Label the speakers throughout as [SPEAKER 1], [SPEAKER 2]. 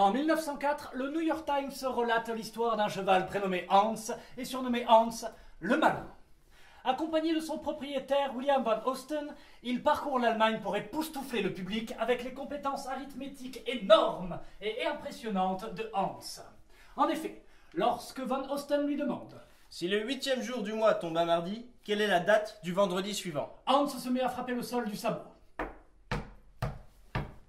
[SPEAKER 1] En 1904, le New York Times relate l'histoire d'un cheval prénommé Hans et surnommé Hans le Malin. Accompagné de son propriétaire William van Osten, il parcourt l'Allemagne pour époustoufler le public avec les compétences arithmétiques énormes et impressionnantes de Hans. En effet, lorsque van Osten lui demande Si le huitième jour du mois tombe à mardi, quelle est la date du vendredi suivant Hans se met à frapper le sol du sabot.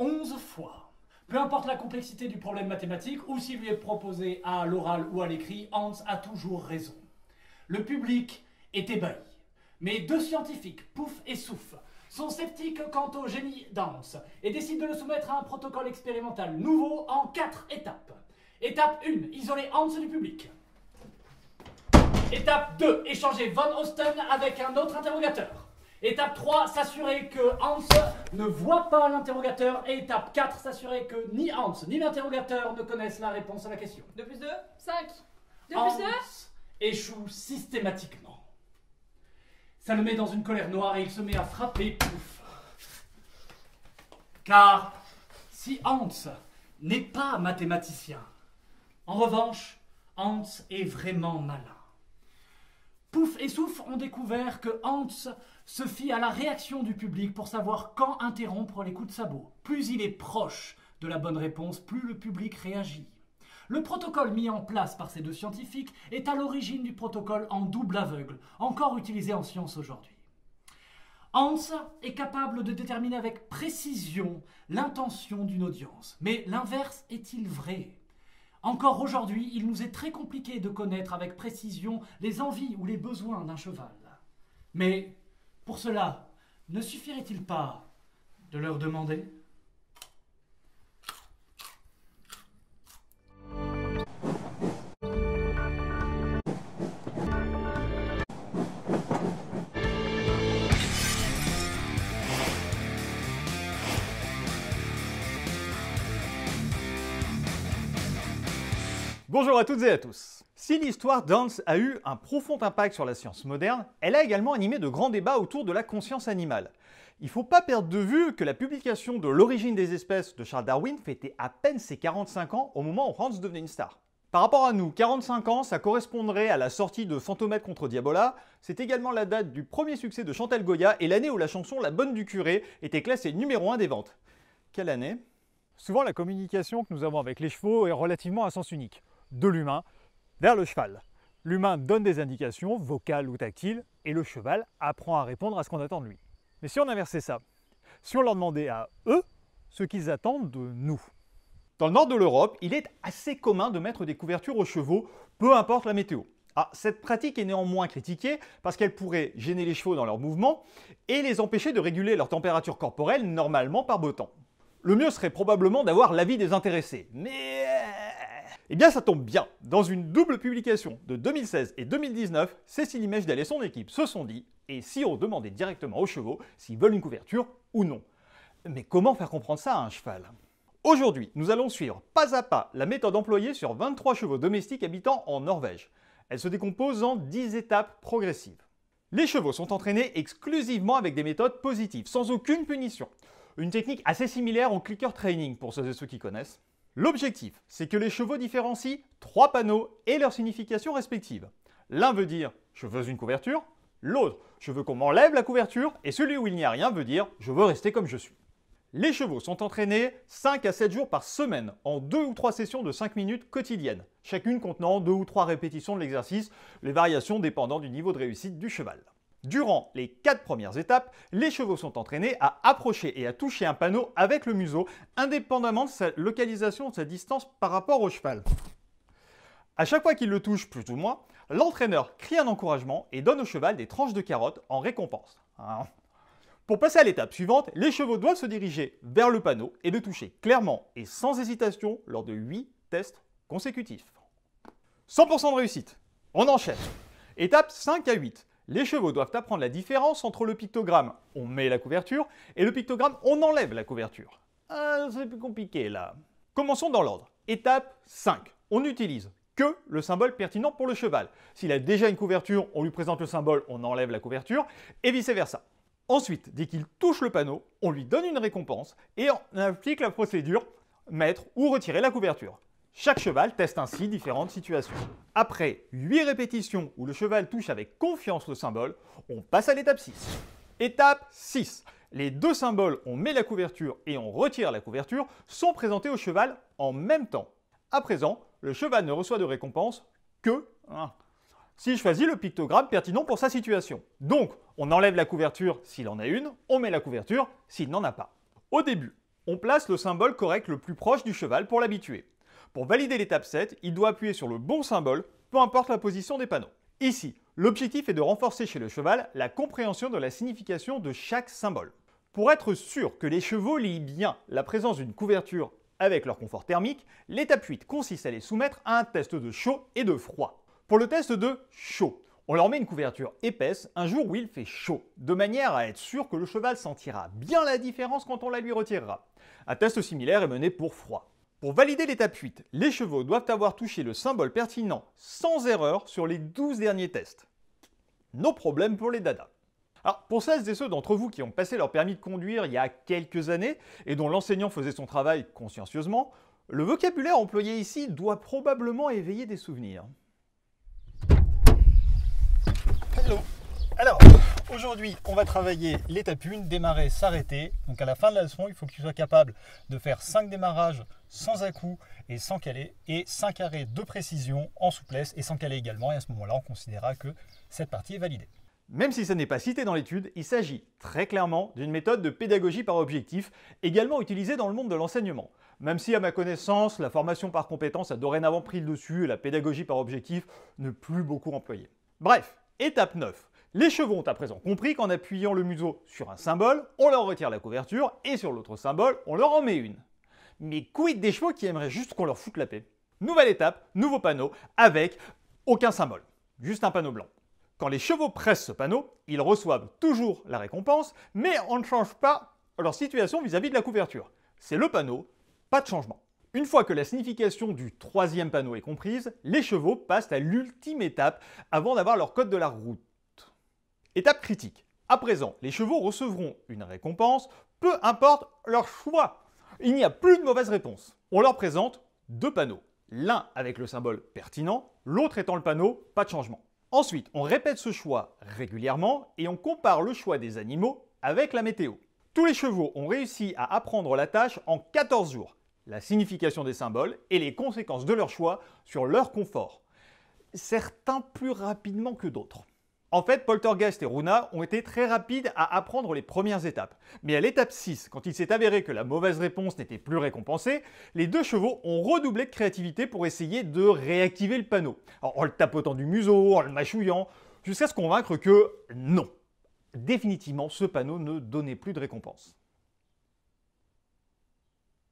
[SPEAKER 1] Onze fois. Peu importe la complexité du problème mathématique ou s'il lui est proposé à l'oral ou à l'écrit, Hans a toujours raison. Le public est ébahi. Mais deux scientifiques, Pouf et Souf, sont sceptiques quant au génie d'Hans et décident de le soumettre à un protocole expérimental nouveau en quatre étapes. Étape 1, isoler Hans du public. Étape 2, échanger Von Osten avec un autre interrogateur. Étape 3, s'assurer que Hans ne voit pas l'interrogateur. Et étape 4, s'assurer que ni Hans ni l'interrogateur ne connaissent la réponse à la question. 2 plus 2 5. 2 plus 2 échoue systématiquement. Ça le met dans une colère noire et il se met à frapper. Pouf. Car si Hans n'est pas mathématicien, en revanche, Hans est vraiment malin. Pouf et Souf ont découvert que Hans se fie à la réaction du public pour savoir quand interrompre les coups de sabot. Plus il est proche de la bonne réponse, plus le public réagit. Le protocole mis en place par ces deux scientifiques est à l'origine du protocole en double aveugle, encore utilisé en science aujourd'hui. Hans est capable de déterminer avec précision l'intention d'une audience, mais l'inverse est-il vrai encore aujourd'hui, il nous est très compliqué de connaître avec précision les envies ou les besoins d'un cheval. Mais pour cela, ne suffirait-il pas de leur demander
[SPEAKER 2] Bonjour à toutes et à tous. Si l'histoire d'Hans a eu un profond impact sur la science moderne, elle a également animé de grands débats autour de la conscience animale. Il ne faut pas perdre de vue que la publication de L'origine des espèces de Charles Darwin fêtait à peine ses 45 ans au moment où Hans devenait une star. Par rapport à nous, 45 ans, ça correspondrait à la sortie de Fantomètre contre Diabola, c'est également la date du premier succès de Chantal Goya et l'année où la chanson La Bonne du Curé était classée numéro 1 des ventes. Quelle année Souvent, la communication que nous avons avec les chevaux est relativement à sens unique de l'humain vers le cheval. L'humain donne des indications, vocales ou tactiles, et le cheval apprend à répondre à ce qu'on attend de lui. Mais si on inversait ça, si on leur demandait à eux ce qu'ils attendent de nous Dans le nord de l'Europe, il est assez commun de mettre des couvertures aux chevaux, peu importe la météo. Ah, cette pratique est néanmoins critiquée parce qu'elle pourrait gêner les chevaux dans leurs mouvement et les empêcher de réguler leur température corporelle normalement par beau temps. Le mieux serait probablement d'avoir l'avis des intéressés, mais euh, eh bien, ça tombe bien. Dans une double publication de 2016 et 2019, Cécile Mejdel et son équipe se sont dit et si on demandait directement aux chevaux s'ils veulent une couverture ou non. Mais comment faire comprendre ça à un cheval Aujourd'hui, nous allons suivre pas à pas la méthode employée sur 23 chevaux domestiques habitant en Norvège. Elle se décompose en 10 étapes progressives. Les chevaux sont entraînés exclusivement avec des méthodes positives, sans aucune punition. Une technique assez similaire au clicker training pour ceux et ceux qui connaissent. L'objectif, c'est que les chevaux différencient trois panneaux et leurs significations respectives. L'un veut dire je veux une couverture, l'autre je veux qu'on m'enlève la couverture, et celui où il n'y a rien veut dire je veux rester comme je suis. Les chevaux sont entraînés 5 à 7 jours par semaine en deux ou trois sessions de 5 minutes quotidiennes, chacune contenant 2 ou 3 répétitions de l'exercice, les variations dépendant du niveau de réussite du cheval. Durant les quatre premières étapes, les chevaux sont entraînés à approcher et à toucher un panneau avec le museau, indépendamment de sa localisation de sa distance par rapport au cheval. À chaque fois qu'il le touche, plus ou moins, l'entraîneur crie un encouragement et donne au cheval des tranches de carottes en récompense. Hein. Pour passer à l'étape suivante, les chevaux doivent se diriger vers le panneau et le toucher clairement et sans hésitation lors de 8 tests consécutifs. 100% de réussite. On enchaîne. Étape 5 à 8 les chevaux doivent apprendre la différence entre le pictogramme on met la couverture et le pictogramme on enlève la couverture. Ah, c'est plus compliqué là. Commençons dans l'ordre. Étape 5. On n'utilise que le symbole pertinent pour le cheval. S'il a déjà une couverture, on lui présente le symbole, on enlève la couverture, et vice-versa. Ensuite, dès qu'il touche le panneau, on lui donne une récompense et on applique la procédure mettre ou retirer la couverture. Chaque cheval teste ainsi différentes situations. Après 8 répétitions où le cheval touche avec confiance le symbole, on passe à l'étape 6. Étape 6. Les deux symboles on met la couverture et on retire la couverture sont présentés au cheval en même temps. À présent, le cheval ne reçoit de récompense que si je choisit le pictogramme pertinent pour sa situation. Donc, on enlève la couverture s'il en a une, on met la couverture s'il n'en a pas. Au début, on place le symbole correct le plus proche du cheval pour l'habituer. Pour valider l'étape 7, il doit appuyer sur le bon symbole, peu importe la position des panneaux. Ici, l'objectif est de renforcer chez le cheval la compréhension de la signification de chaque symbole. Pour être sûr que les chevaux lient bien la présence d'une couverture avec leur confort thermique, l'étape 8 consiste à les soumettre à un test de chaud et de froid. Pour le test de chaud, on leur met une couverture épaisse un jour où il fait chaud, de manière à être sûr que le cheval sentira bien la différence quand on la lui retirera. Un test similaire est mené pour froid. Pour valider l'étape 8, les chevaux doivent avoir touché le symbole pertinent sans erreur sur les 12 derniers tests. Nos problèmes pour les dadas. Alors, pour celles et ceux d'entre vous qui ont passé leur permis de conduire il y a quelques années et dont l'enseignant faisait son travail consciencieusement, le vocabulaire employé ici doit probablement éveiller des souvenirs. Alors, aujourd'hui, on va travailler l'étape 1, démarrer, s'arrêter. Donc à la fin de la leçon, il faut que tu sois capable de faire 5 démarrages sans à-coup et sans caler, et 5 arrêts de précision en souplesse et sans caler également. Et à ce moment-là, on considérera que cette partie est validée. Même si ça n'est pas cité dans l'étude, il s'agit très clairement d'une méthode de pédagogie par objectif, également utilisée dans le monde de l'enseignement. Même si, à ma connaissance, la formation par compétence a dorénavant pris le dessus et la pédagogie par objectif ne plus beaucoup employée. Bref, étape 9. Les chevaux ont à présent compris qu'en appuyant le museau sur un symbole, on leur retire la couverture et sur l'autre symbole, on leur en met une. Mais quid des chevaux qui aimeraient juste qu'on leur foute la paix Nouvelle étape, nouveau panneau, avec aucun symbole, juste un panneau blanc. Quand les chevaux pressent ce panneau, ils reçoivent toujours la récompense, mais on ne change pas leur situation vis-à-vis de la couverture. C'est le panneau, pas de changement. Une fois que la signification du troisième panneau est comprise, les chevaux passent à l'ultime étape avant d'avoir leur code de la route Étape critique. À présent, les chevaux recevront une récompense, peu importe leur choix. Il n'y a plus de mauvaise réponse. On leur présente deux panneaux. L'un avec le symbole pertinent, l'autre étant le panneau pas de changement. Ensuite, on répète ce choix régulièrement et on compare le choix des animaux avec la météo. Tous les chevaux ont réussi à apprendre la tâche en 14 jours, la signification des symboles et les conséquences de leur choix sur leur confort. Certains plus rapidement que d'autres. En fait, Poltergeist et Runa ont été très rapides à apprendre les premières étapes. Mais à l'étape 6, quand il s'est avéré que la mauvaise réponse n'était plus récompensée, les deux chevaux ont redoublé de créativité pour essayer de réactiver le panneau. en le tapotant du museau, en le mâchouillant, jusqu'à se convaincre que non, définitivement ce panneau ne donnait plus de récompense.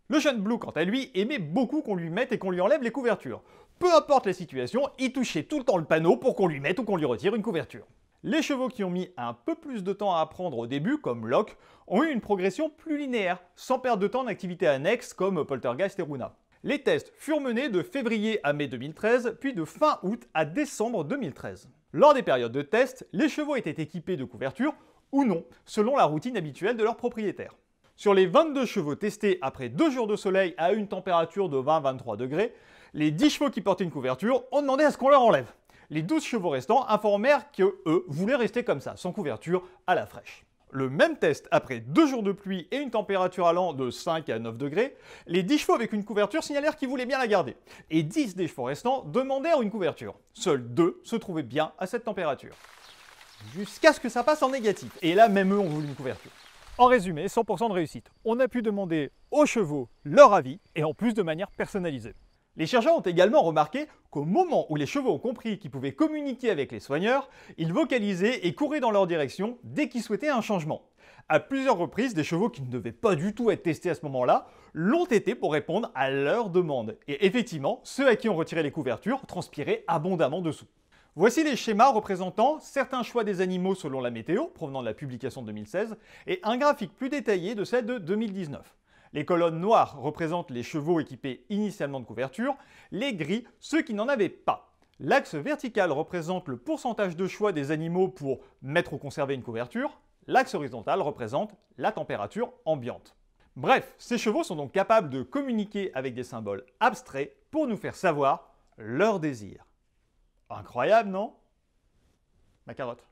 [SPEAKER 2] Le jeune Blue, quant à lui, aimait beaucoup qu'on lui mette et qu'on lui enlève les couvertures. Peu importe la situation, il touchait tout le temps le panneau pour qu'on lui mette ou qu'on lui retire une couverture. Les chevaux qui ont mis un peu plus de temps à apprendre au début, comme Locke, ont eu une progression plus linéaire, sans perdre de temps d'activités annexes comme Poltergeist et Runa. Les tests furent menés de février à mai 2013, puis de fin août à décembre 2013. Lors des périodes de tests, les chevaux étaient équipés de couvertures ou non, selon la routine habituelle de leur propriétaire. Sur les 22 chevaux testés après deux jours de soleil à une température de 20-23 degrés, les 10 chevaux qui portaient une couverture ont demandé à ce qu'on leur enlève. Les 12 chevaux restants informèrent que eux voulaient rester comme ça, sans couverture, à la fraîche. Le même test après deux jours de pluie et une température allant de 5 à 9 degrés, les 10 chevaux avec une couverture signalèrent qu'ils voulaient bien la garder, et 10 des chevaux restants demandèrent une couverture. Seuls 2 se trouvaient bien à cette température. Jusqu'à ce que ça passe en négatif, et là même eux ont voulu une couverture. En résumé, 100% de réussite. On a pu demander aux chevaux leur avis, et en plus de manière personnalisée. Les chercheurs ont également remarqué qu'au moment où les chevaux ont compris qu'ils pouvaient communiquer avec les soigneurs, ils vocalisaient et couraient dans leur direction dès qu'ils souhaitaient un changement. À plusieurs reprises, des chevaux qui ne devaient pas du tout être testés à ce moment-là l'ont été pour répondre à leurs demandes. Et effectivement, ceux à qui on retirait les couvertures transpiraient abondamment dessous. Voici les schémas représentant certains choix des animaux selon la météo, provenant de la publication de 2016, et un graphique plus détaillé de celle de 2019. Les colonnes noires représentent les chevaux équipés initialement de couverture, les gris ceux qui n'en avaient pas. L'axe vertical représente le pourcentage de choix des animaux pour mettre ou conserver une couverture, l'axe horizontal représente la température ambiante. Bref, ces chevaux sont donc capables de communiquer avec des symboles abstraits pour nous faire savoir leur désir. Incroyable, non Ma carotte.